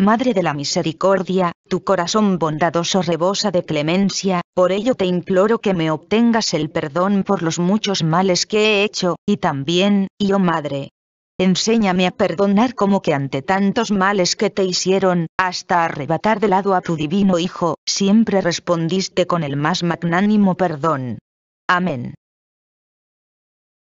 Madre de la Misericordia, tu corazón bondadoso rebosa de clemencia, por ello te imploro que me obtengas el perdón por los muchos males que he hecho, y también, y oh Madre, enséñame a perdonar como que ante tantos males que te hicieron, hasta arrebatar de lado a tu divino Hijo, siempre respondiste con el más magnánimo perdón. Amén.